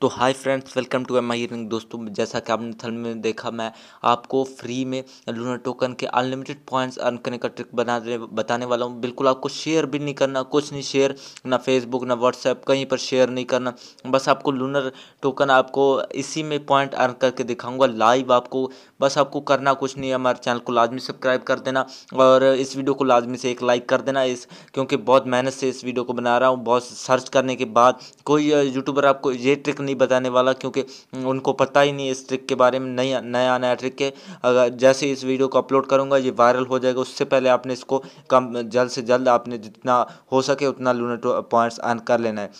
तो hi friends welcome to M I ring दोस्तों जैसा कि आपने थल में देखा मैं आपको फ्री में लूनर टोकन के अनलिमिटेड पॉइंट्स अर्न करने का ट्रिक दे बताने वाला हूँ बिल्कुल आपको शेयर भी नहीं करना कुछ नहीं शेयर ना फेसबुक ना व्हाट्सएप कहीं पर शेयर नहीं करना बस आपको लूनर टोकन आपको इसी में पॉइंट अर्न करके दिखाऊँगा लाइव आपको बस आपको करना कुछ नहीं है हमारे चैनल को लाजमी सब्सक्राइब कर देना और इस वीडियो को लाजमी से एक लाइक कर देना इस क्योंकि बहुत मेहनत से इस वीडियो को बना रहा हूँ बहुत सर्च करने के बाद कोई यूट्यूबर आपको ये ट्रिक नहीं बताने वाला क्योंकि उनको पता ही नहीं इस ट्रिक के बारे में नई नया नया ट्रिक है अगर जैसे इस वीडियो को अपलोड करूँगा ये वायरल हो जाएगा उससे पहले आपने इसको कम जल्द से जल्द आपने जितना हो सके उतना लूनेटो पॉइंट्स अर्न कर लेना है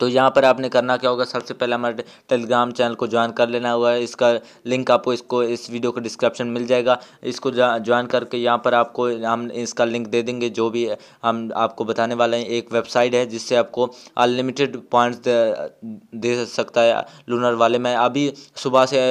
तो यहाँ पर आपने करना क्या होगा सबसे पहले हमारे टेलीग्राम चैनल को ज्वाइन कर लेना होगा इसका लिंक आपको इसको इस वीडियो के डिस्क्रिप्शन मिल जाएगा इसको ज्वाइन करके यहाँ पर आपको हम इसका लिंक दे देंगे जो भी हम आपको बताने वाले हैं एक वेबसाइट है जिससे आपको अनलिमिटेड पॉइंट्स दे, दे सकता है लूनर वाले मैं अभी सुबह से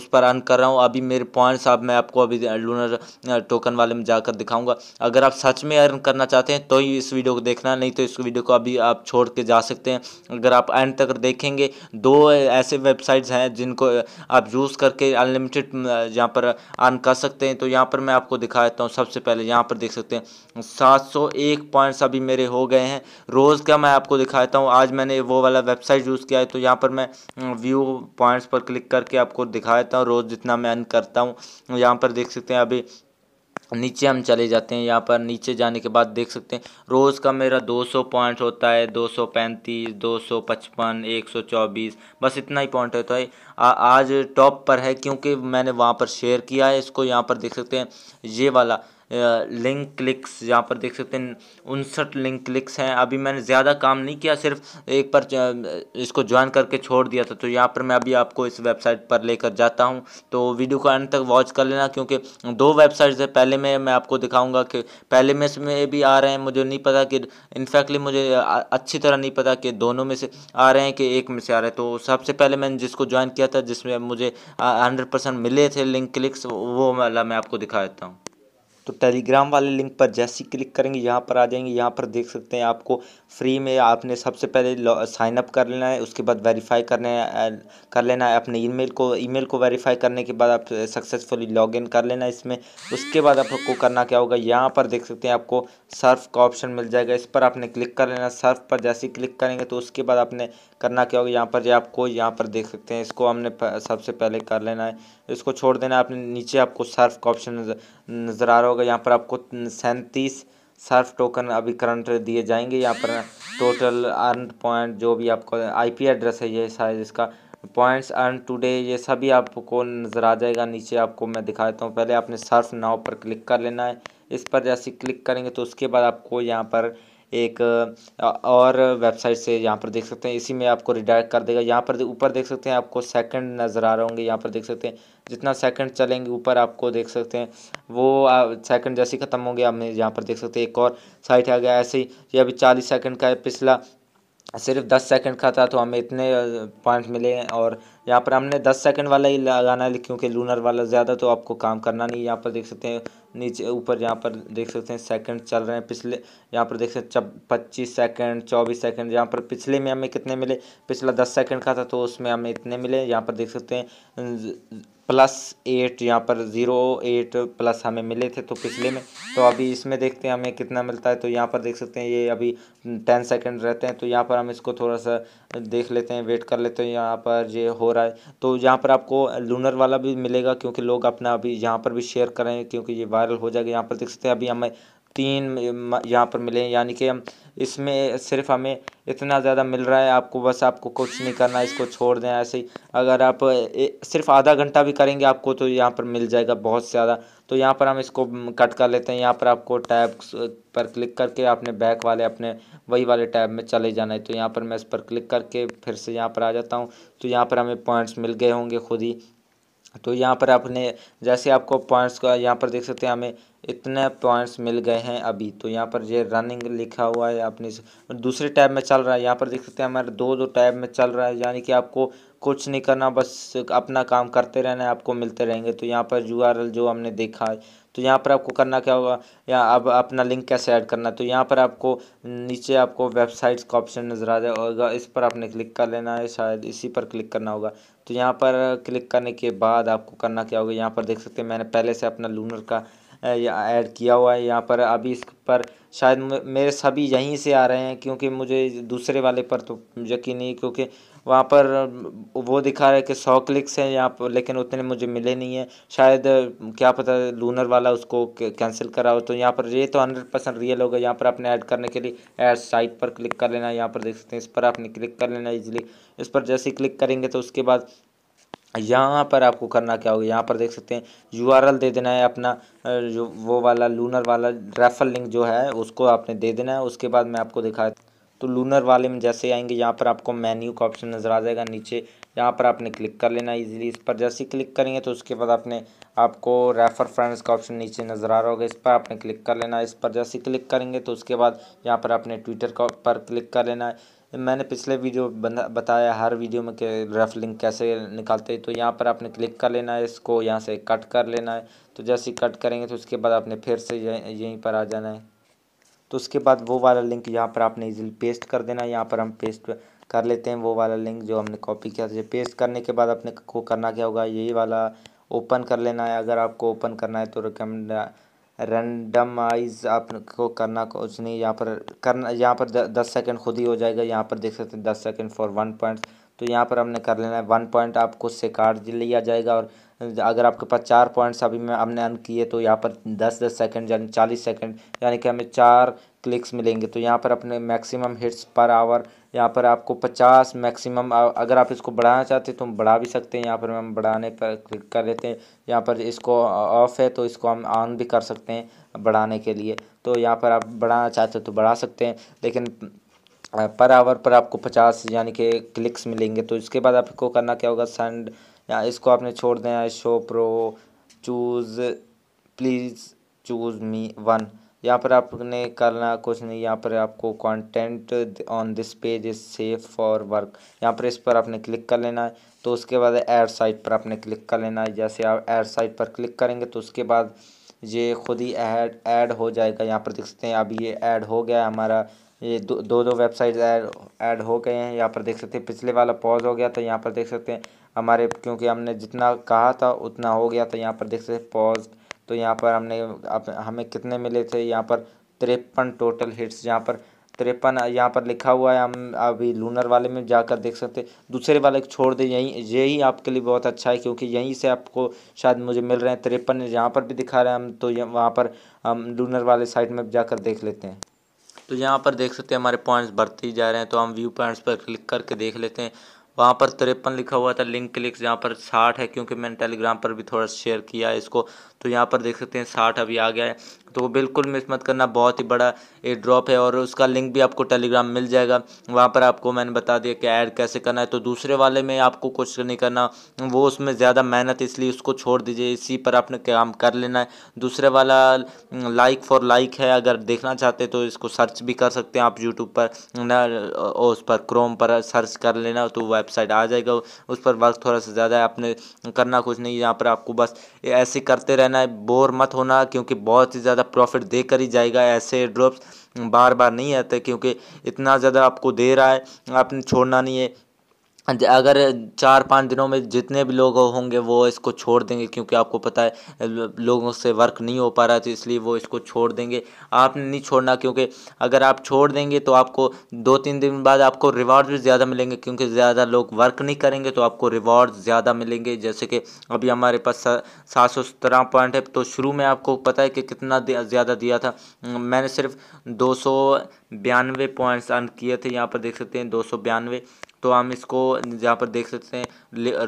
उस पर अर्न कर रहा हूँ अभी मेरे पॉइंट्स आप मैं आपको अभी लूनर टोकन वाले में जाकर दिखाऊँगा अगर आप सच में अर्न करना चाहते हैं तो ही इस वीडियो को देखना नहीं तो इस वीडियो को अभी आप छोड़ के जा सकते हैं अगर आप एंड तक देखेंगे दो ऐसे वेबसाइट्स हैं जिनको आप यूज़ करके अनलिमिटेड यहाँ पर अर्न कर सकते हैं तो यहाँ पर मैं आपको दिखा देता हूँ सबसे पहले यहाँ पर देख सकते हैं सात सौ एक पॉइंट्स अभी मेरे हो गए हैं रोज़ का मैं आपको दिखा देता हूँ आज मैंने वो वाला वेबसाइट यूज़ किया है तो यहाँ पर मैं व्यू पॉइंट्स पर क्लिक करके आपको दिखा देता हूँ रोज़ जितना मैं अर्न करता हूँ यहाँ पर देख सकते हैं अभी नीचे हम चले जाते हैं यहाँ पर नीचे जाने के बाद देख सकते हैं रोज़ का मेरा 200 पॉइंट होता है 235 255 124 बस इतना ही पॉइंट होता है आ, आज टॉप पर है क्योंकि मैंने वहाँ पर शेयर किया है इसको यहाँ पर देख सकते हैं ये वाला लिंक क्लिक्स यहाँ पर देख सकते हैं उनसठ लिंक क्लिक्स हैं अभी मैंने ज़्यादा काम नहीं किया सिर्फ एक पर इसको ज्वाइन करके छोड़ दिया था तो यहाँ पर मैं अभी आपको इस वेबसाइट पर लेकर जाता हूँ तो वीडियो को अंत तक वॉच कर लेना क्योंकि दो वेबसाइट्स है पहले में मैं आपको दिखाऊँगा कि पहले में इसमें भी आ रहे हैं मुझे नहीं पता कि इनफैक्टली मुझे अच्छी तरह नहीं पता कि दोनों में से आ रहे हैं कि एक में से आ रहे हैं तो सबसे पहले मैंने जिसको ज्वाइन किया था जिसमें मुझे हंड्रेड परसेंट मिले थे लिंक क्लिक्स वो वाला मैं आपको दिखा देता हूँ तो टेलीग्राम वाले लिंक पर जैसे ही क्लिक करेंगे यहाँ पर आ जाएंगे यहाँ पर देख सकते हैं आपको फ्री में आपने सबसे पहले साइन अप कर लेना है उसके बाद वेरीफाई करने कर लेना है अपने ईमेल को ईमेल को वेरीफाई करने के बाद आप सक्सेसफुली लॉगिन कर लेना है इसमें उसके बाद आपको करना क्या होगा यहाँ पर देख सकते हैं आपको सर्फ का ऑप्शन मिल जाएगा इस पर आपने क्लिक कर लेना सर्फ पर जैसे ही क्लिक करेंगे तो उसके बाद आपने करना क्या होगा यहाँ पर जो आपको यहाँ पर देख सकते हैं इसको हमने सबसे पहले कर लेना है इसको छोड़ देना आपने नीचे आपको सर्फ का ऑप्शन नज़र आ रहा होगा यहाँ पर आपको सैंतीस सर्फ टोकन अभी करंट दिए जाएंगे यहाँ पर टोटल अर्न पॉइंट जो भी आपको आईपी एड्रेस है ये शायद इसका पॉइंट्स अर्न टुडे ये सभी आपको नज़र आ जाएगा नीचे आपको मैं दिखा देता हूँ पहले आपने सर्फ नाव पर क्लिक कर लेना है इस पर जैसे क्लिक करेंगे तो उसके बाद आपको यहाँ पर एक और वेबसाइट से यहाँ पर देख सकते हैं इसी में आपको रिडायरेक्ट कर देगा यहाँ पर ऊपर देख सकते हैं आपको सेकंड नज़र आ रहे होंगे यहाँ पर देख सकते हैं जितना सेकंड चलेंगे ऊपर आपको देख सकते हैं वो सेकंड जैसे ही ख़त्म होंगे आपने यहाँ पर देख सकते हैं एक और साइट आ गया ऐसे ही ये अभी चालीस सेकंड का है पिछला सिर्फ दस सेकंड का था तो हमें इतने पॉइंट मिले और यहाँ पर हमने दस सेकंड वाला ही लगाना है क्योंकि लूनर वाला ज़्यादा तो आपको काम करना नहीं यहाँ पर देख सकते हैं नीचे ऊपर यहाँ पर देख सकते हैं सेकंड चल रहे हैं पिछले यहाँ पर देख सकते हैं पच्चीस सेकंड चौबीस सेकंड यहाँ पर पिछले में हमें कितने मिले पिछला दस सेकेंड का था तो उसमें हमें इतने मिले यहाँ पर देख सकते हैं प्लस एट यहाँ पर ज़ीरो एट प्लस हमें मिले थे तो पिछले में तो अभी इसमें देखते हैं हमें कितना मिलता है तो यहाँ पर देख सकते हैं ये अभी टेन सेकंड रहते हैं तो यहाँ पर हम इसको थोड़ा सा देख लेते हैं वेट कर लेते हैं यहाँ पर ये हो रहा है तो यहाँ पर आपको लूनर वाला भी मिलेगा क्योंकि लोग अपना अभी यहाँ पर भी शेयर करें क्योंकि ये वायरल हो जाएगा यहाँ पर देख सकते हैं अभी हमें तीन यहाँ पर मिले यानी कि हम इसमें सिर्फ हमें इतना ज़्यादा मिल रहा है आपको बस आपको कुछ नहीं करना इसको छोड़ दें ऐसे ही अगर आप सिर्फ आधा घंटा भी करेंगे आपको तो यहाँ पर मिल जाएगा बहुत ज़्यादा तो यहाँ पर हम इसको कट कर लेते हैं यहाँ पर आपको टैब पर क्लिक करके आपने बैक वाले अपने वही वाले टैब में चले जाना है तो यहाँ पर मैं इस पर क्लिक करके फिर से यहाँ पर आ जाता हूँ तो यहाँ पर हमें पॉइंट्स मिल गए होंगे खुद ही तो यहाँ पर आपने जैसे आपको पॉइंट्स का यहाँ पर देख सकते हैं हमें इतने पॉइंट्स मिल गए हैं अभी तो यहाँ पर ये रनिंग लिखा हुआ है आपने दूसरे टैब में चल रहा है यहाँ पर देख सकते हैं हमारे दो दो टैब में चल रहा है यानी कि आपको कुछ नहीं करना बस अपना काम करते रहना है आपको मिलते रहेंगे तो यहाँ पर यू जो हमने देखा है तो यहाँ पर आपको करना क्या होगा या अब अपना लिंक कैसे ऐड करना है तो यहाँ पर आपको नीचे आपको वेबसाइट्स का ऑप्शन नज़र आ जाएगा इस पर आपने क्लिक कर लेना है शायद इसी पर क्लिक करना होगा तो यहाँ पर क्लिक करने के बाद आपको करना क्या होगा यहाँ पर देख सकते हैं मैंने पहले से अपना लूनर का ऐड किया हुआ है यहाँ पर अभी इस पर शायद मेरे सभी यहीं से आ रहे हैं क्योंकि मुझे दूसरे वाले पर तो यकीन नहीं क्योंकि वहाँ पर वो दिखा रहा है कि सौ क्लिक्स हैं यहाँ पर लेकिन उतने मुझे मिले नहीं हैं शायद क्या पता लूनर वाला उसको कैंसिल करा हो तो यहाँ पर ये तो हंड्रेड परसेंट रियल होगा यहाँ पर आपने ऐड करने के लिए ऐड साइट पर क्लिक कर लेना यहाँ पर देख सकते हैं इस पर आपने क्लिक कर लेना ईजिली इस पर जैसे ही क्लिक करेंगे तो उसके बाद यहाँ पर आपको करना क्या होगा यहाँ पर देख सकते हैं यूआरएल दे देना है अपना जो वो वाला लूनर वाला रेफर लिंक जो है उसको आपने दे देना है उसके बाद मैं आपको दिखा तो लूनर वाले में जैसे आएंगे यहाँ पर आपको मेन्यू का ऑप्शन नज़र आ जाएगा नीचे यहाँ पर आपने क्लिक कर लेना इजीली इस पर जैसे ही क्लिक करेंगे तो उसके बाद आपने आपको रेफर फ्रेंड्स का ऑप्शन नीचे नज़र आ रहा होगा इस पर आपने क्लिक कर लेना इस पर जैसे क्लिक करेंगे तो उसके बाद यहाँ पर आपने ट्विटर का पर क्लिक कर लेना है मैंने पिछले वीडियो बताया हर वीडियो में रेफ लिंक कैसे निकालते हैं तो यहाँ पर आपने क्लिक कर लेना है इसको यहाँ से कट कर लेना है तो जैसे कट करेंगे तो उसके बाद आपने फिर से यहीं पर आ जाना है तो उसके बाद वो वाला लिंक यहाँ पर आपने इजीली पेस्ट कर देना है यहाँ पर हम पेस्ट कर लेते हैं वो वाला लिंक जो हमने कॉपी किया था पेस्ट करने के बाद अपने को करना क्या होगा यही वाला ओपन कर लेना है अगर आपको ओपन करना है तो रिकमेंड रैंडमाइज आपको करना कुछ नहीं यहाँ पर करना यहाँ पर द, दस सेकंड खुद ही हो जाएगा यहाँ पर देख सकते हैं दस सेकंड फॉर वन पॉइंट तो यहाँ पर हमने कर लेना है वन पॉइंट आपको से कार्ड लिया जाएगा और अगर आपके पास चार पॉइंट्स अभी मैं हमने अन किए तो यहाँ पर दस दस सेकेंड यानी चालीस सेकेंड यानी कि हमें चार क्लिक्स मिलेंगे तो यहाँ पर अपने मैक्सिमम हिट्स पर आवर यहाँ पर आपको पचास मैक्सिमम अगर आप इसको बढ़ाना चाहते हैं तो हम बढ़ा भी सकते हैं यहाँ पर हम बढ़ाने पर क्लिक कर लेते हैं यहाँ पर इसको ऑफ़ है तो इसको हम ऑन भी कर सकते हैं बढ़ाने के लिए तो यहाँ पर आप बढ़ाना चाहते हो तो बढ़ा सकते हैं लेकिन पर आवर पर आपको पचास यानी कि क्लिक्स मिलेंगे तो इसके बाद आपको करना क्या होगा सेंड या इसको आपने छोड़ दें show pro choose please choose me one यहाँ पर आपने करना कुछ नहीं यहाँ पर आपको content on this page is safe for work यहाँ पर इस पर आपने क्लिक कर लेना है तो उसके बाद एड साइट पर आपने क्लिक कर लेना है जैसे आप एड साइट पर क्लिक करेंगे तो उसके बाद ये खुद ही ऐड ऐड हो जाएगा यहाँ पर देख सकते हैं अभी ये ऐड हो गया हमारा ये दो दो, दो वेबसाइट ऐड हो गए हैं यहाँ पर देख सकते हैं पिछले वाला पॉज हो गया तो यहाँ पर देख सकते हैं हमारे क्योंकि हमने जितना कहा था उतना हो गया था यहाँ पर देख सकते पॉज तो यहाँ पर हमने अप, हमें कितने मिले थे यहाँ पर तिरपन टोटल हिट्स यहाँ पर तिरपन यहाँ पर लिखा हुआ है हम अभी लूनर वाले में जाकर देख सकते दूसरे वाले को छोड़ दें यहीं यही आपके लिए बहुत अच्छा है क्योंकि यहीं से आपको शायद मुझे मिल रहे हैं तिरपन यहाँ पर भी दिखा रहे हैं हम तो वहाँ पर हम लूनर वाले साइड में जाकर देख लेते हैं तो यहाँ पर देख सकते हैं हमारे पॉइंट्स बढ़ते ही जा रहे हैं तो हम व्यू पॉइंट्स पर क्लिक करके देख लेते हैं वहाँ पर तिरपन लिखा हुआ था लिंक क्लिक्स यहाँ पर साठ है क्योंकि मैंने टेलीग्राम पर भी थोड़ा शेयर किया है इसको तो यहाँ पर देख सकते हैं साठ अभी आ गया है तो बिल्कुल मिस मत करना बहुत ही बड़ा एयर ड्रॉप है और उसका लिंक भी आपको टेलीग्राम मिल जाएगा वहाँ पर आपको मैंने बता दिया कि ऐड कैसे करना है तो दूसरे वाले में आपको कुछ नहीं करना वो उसमें ज़्यादा मेहनत इसलिए उसको छोड़ दीजिए इसी पर आपने काम कर लेना है दूसरे वाला लाइक फॉर लाइक है अगर देखना चाहते तो इसको सर्च भी कर सकते हैं आप यूट्यूब पर ना उस पर क्रोम पर सर्च कर लेना तो वेब वेबसाइट आ जाएगा उस पर वर्क थोड़ा सा ज़्यादा है आपने करना कुछ नहीं यहाँ पर आपको बस ऐसे करते रहना है बोर मत होना क्योंकि बहुत ही ज़्यादा प्रॉफिट दे कर ही जाएगा ऐसे ड्रॉप्स बार बार नहीं आते क्योंकि इतना ज़्यादा आपको दे रहा है आपने छोड़ना नहीं है हाँ अगर चार पाँच दिनों में जितने भी लोग होंगे वो इसको छोड़ देंगे क्योंकि आपको पता है लोगों से वर्क नहीं हो पा रहा था तो इसलिए वो इसको छोड़ देंगे आपने नहीं छोड़ना क्योंकि अगर आप छोड़ देंगे तो आपको दो तीन दिन बाद आपको रिवार्ड भी ज़्यादा मिलेंगे क्योंकि ज़्यादा लोग वर्क नहीं करेंगे तो आपको रिवॉर्ड ज़्यादा मिलेंगे जैसे कि अभी हमारे पास सात सौ सत्रह पॉइंट है तो शुरू में आपको पता है कि कितना ज़्यादा दिया था मैंने सिर्फ दो सौ बयानवे पॉइंट्स अर्न किए थे यहाँ पर देख सकते हैं दो सौ बयानवे तो हम इसको यहाँ पर देख सकते हैं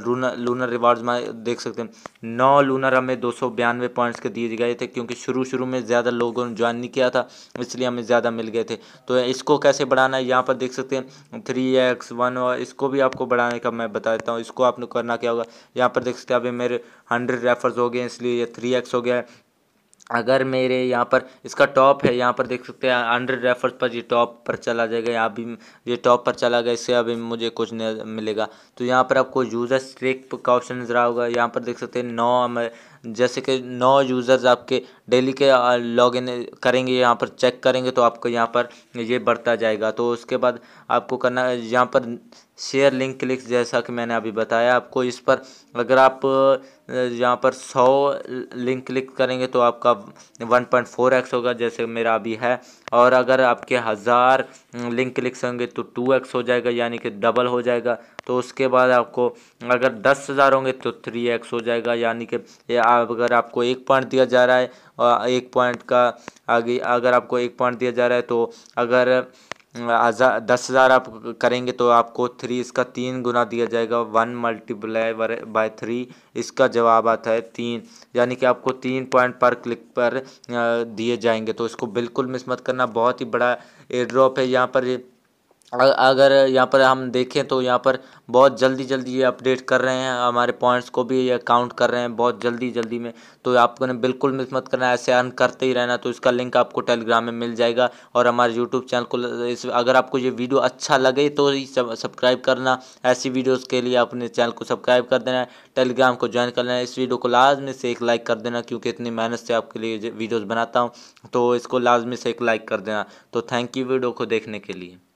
लूनर लूनर रिवार्ड्स में देख सकते हैं नौ लूनर हमें दो सौ बयानवे पॉइंट्स के दिए गए थे क्योंकि शुरू शुरू में ज़्यादा लोगों ने ज्वाइन नहीं किया था इसलिए हमें ज़्यादा मिल गए थे तो इसको कैसे बढ़ाना है यहाँ पर देख सकते हैं थ्री एक्स वन और इसको भी आपको बढ़ाने का मैं बता देता हूँ इसको आपने करना क्या होगा यहाँ पर देख सकते हैं अभी मेरे हंड्रेड रेफर्स हो गए इसलिए ये थ्री एक्स हो गया है अगर मेरे यहाँ पर इसका टॉप है यहाँ पर देख सकते हैं हंड्रेड रेफर्स पर ये टॉप पर चला जाएगा यहाँ भी ये टॉप पर चला गया इससे अभी मुझे कुछ नहीं मिलेगा तो यहाँ पर आपको यूज़र स्ट्रिक का ऑप्शन नजर आओगा यहाँ पर देख सकते हैं नौ जैसे कि नौ यूज़र्स आपके डेली के लॉग इन करेंगे यहाँ पर चेक करेंगे तो आपको यहाँ पर ये बढ़ता जाएगा तो उसके बाद आपको करना यहाँ पर शेयर लिंक क्लिक जैसा कि मैंने अभी बताया आपको इस पर अगर आप यहाँ पर सौ लिंक क्लिक करेंगे तो आपका वन पॉइंट फोर एक्स होगा जैसे मेरा अभी है और अगर आपके हज़ार लिंक क्लिक्स होंगे तो टू एक्स हो जाएगा यानी कि डबल हो जाएगा तो उसके बाद आपको अगर दस हज़ार होंगे तो थ्री एक्स हो जाएगा यानी कि अगर आपको एक पॉइंट दिया जा रहा है और एक पॉइंट का आगे अगर आपको एक पॉइंट दिया जा रहा है तो अगर हज़ार दस हज़ार आप करेंगे तो आपको थ्री इसका तीन गुना दिया जाएगा वन मल्टीप्लाई बाय थ्री इसका जवाब आता है तीन यानी कि आपको तीन पॉइंट पर क्लिक पर दिए जाएंगे तो इसको बिल्कुल मिस मत करना बहुत ही बड़ा एयर ड्रॉप है यहाँ पर अगर यहाँ पर हम देखें तो यहाँ पर बहुत जल्दी जल्दी ये अपडेट कर रहे हैं हमारे पॉइंट्स को भी ये काउंट कर रहे हैं बहुत जल्दी जल्दी में तो आपको ने बिल्कुल मिस मत करना ऐसे अर्न करते ही रहना तो इसका लिंक आपको टेलीग्राम में मिल जाएगा और हमारे यूट्यूब चैनल को इस अगर आपको ये वीडियो अच्छा लगे तो सब्सक्राइब करना ऐसी वीडियोज़ के लिए अपने चैनल को सब्सक्राइब कर देना टेलीग्राम को ज्वाइन कर लेना इस वीडियो को लाजमी से एक लाइक कर देना क्योंकि इतनी मेहनत से आपके लिए वीडियोज़ बनाता हूँ तो इसको लाजमी से एक लाइक कर देना तो थैंक यू वीडियो को देखने के लिए